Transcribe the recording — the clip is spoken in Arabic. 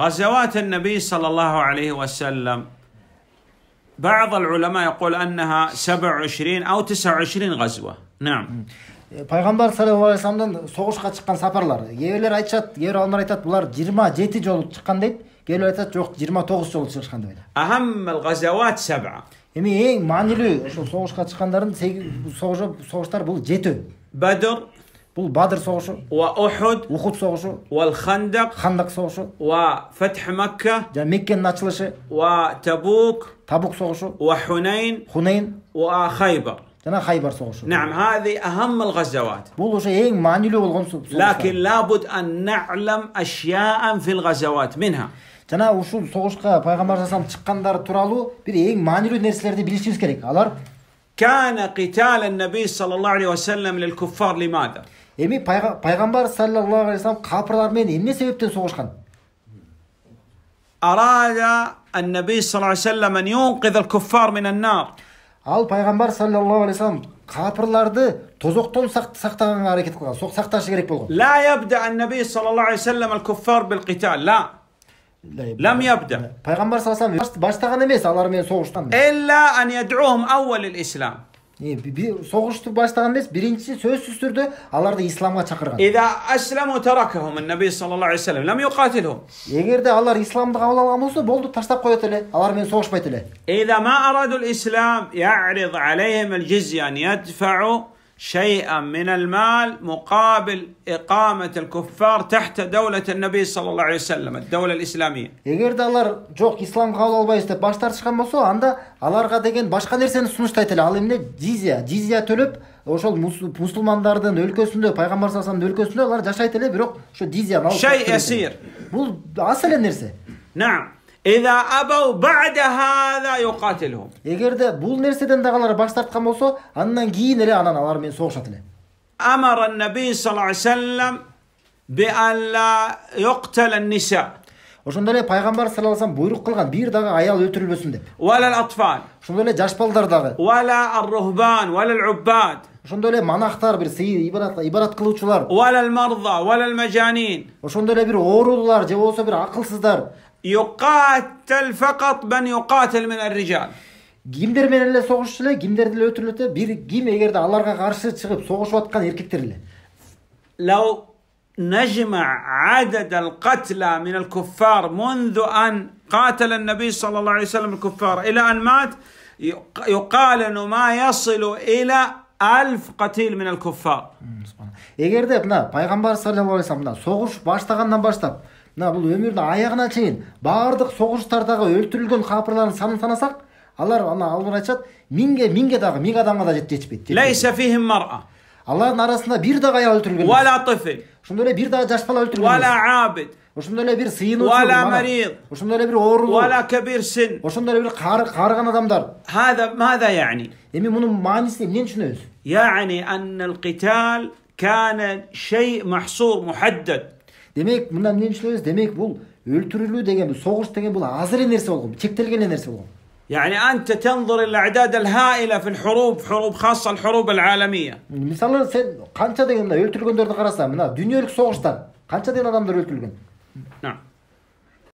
غزوات النبي صلى الله عليه وسلم بعض العلماء يقول أنها 27 أو 29 غزوة نعم пайғамбар саллаллаху алейхи вассаламдан соғысқа шыққан сапарлар кейбіреулер айтышады кейбір ғалымдар айтады бұлар жиырма жеті жол шыққан дейді кейбіреулер айтады жоқ жиырма тоғыз жол шыққан деп айтады эми эң маанилүү ошол согушка чыккандардын соғыштар бұл жеті бадр бұл бадыр соғышы وأحد ухуд соғышы والخندق хандақ соғышы وفتح مكة және меккенің ашылышы وتبوك табук соғышы وحنين хунейн وخيبر жаңа хайбар соғышы نعم هذه أهم الغزوات бұл уже ең маңнилүү болгон соғыштар لكن لابد أن نعلم أشياء في الغزوات منها жана ушул согушка пайгамбар салам чыккандары тууралуу бир эң маанилүү нерселерди билишибиз керек алар كان قتال النبي صلى الله عليه وسلم للكفار لماذا؟ эми пайгамбар саллаллаху алейхи вассалам капырлар менен эмне себептен согушкан أراد النبي صلى الله عليه وسلم أن ينقذ الكفار من النار ал пайгамбар саллаллаху алейхи вассалам капырларды тозоктон сактаганга аракет кылган сакташы керек болгон لا يبدأ النبي صلى الله عليه وسلم الكفار بالقتال لا لم يبدأ пайгамбар саллаллаху алейхи вассалам баштаган эмес алар менен согушкан إلا أن يدعوهم أول الإسلام соғышты бастаған емес біріншісі сөз түсірді аларды исламға шақырған егерде алар исламды қабыл алған болса болды тастап қояды еле алармен соғышпайды еле شيئا من المال مقابل إقامة الكفار تحت دولة النبي صلى الله عليه وسلم الدولة الإسلامية де алар жоқ ислам қабыл албайбыз деп баш болса анда аларга деген башка нерсени сунуштайт эле ал эмне дизия дизия төлөп ошол мусулмандардын өлкөсүндө пайгамбар өлкөсүндө алар жашайт эле бирок ошо شو جيزيا شيء аз эле нерсе نعم İza abav ba'de hâzâ yukâtilhum. Егерде бул нерседен дагылар баш тарткан болсо, андан кийин эле анан алар менен согушат эле. Амара ан-наби саллаллаху алейхи саллям би алла юктала ниса. Ошондо эле пайгамбар саллаллаху алейхи буйрук кылган бир дагы аял өлтүрүлбөсүн деп. Валал атфал. Ошондо эле жаш балдар дагы. Вала ар-рухбан, валал уббад. Ошондо эле монахтар бир сый ибарат ибарат кылуучулар. Валал марза, валал мажанин. Ошондо эле бир оорулар же болбосо бир акылсыздар. يقاتل فقط من يقاتل من الرجال кимдер менен эле согушчу эле кимдерди эле өлтүрөт э бир ким эгерде аларга каршы чыгып согушуп аткан эркектер эле لو نجمع عدد القتلى من الكفار منذ أن قاتل النبي صلى الله عليه وسلم الكفار إلى أن مات يقال أنه ما يصل إلى ألف قتيل من الكفار. إذا بنا بايعن بارس الله عليه وسلم سوغش باش تغنى باش تب мына бул өмүрдүн аягына чейин баардык согуштардагы өлтүрүлгөн капырлардын санын санасак алар мына ал айтышат миңге миңге дагы миң адамга да жетпейт алардын арасында бир дагы аял өлтүрүлгөн ولا طفل ошондой эле бир дагы жаш бала өлтүрүлгөн ولا عابد ошондой эле бир сыйынуучу ولا مريض ошондой эле бир оорулуу ولا كبير سن ошондой эле бир карыган адамдар هذا ماذا يعني эми мунун маанисин эмнени түшүнөбүз يعني أن القتال كان شيء محصور محدد демек мына эмнени түшүнөбүз демек бул өлтүрүлүү деген бул согуш деген бул азыр нерсе болгон чектелген нерсе болгон يعني أنت تنظر إلى الأعداد الهائلة في الحروب حروب خاصة الحروب العالمية. مثلا sen قанча деген мына өлтүрүлгөндөрдү карасаң мына дүйнөлүк согуштар канча деген адамдар өлтүрүлгөн. نعم.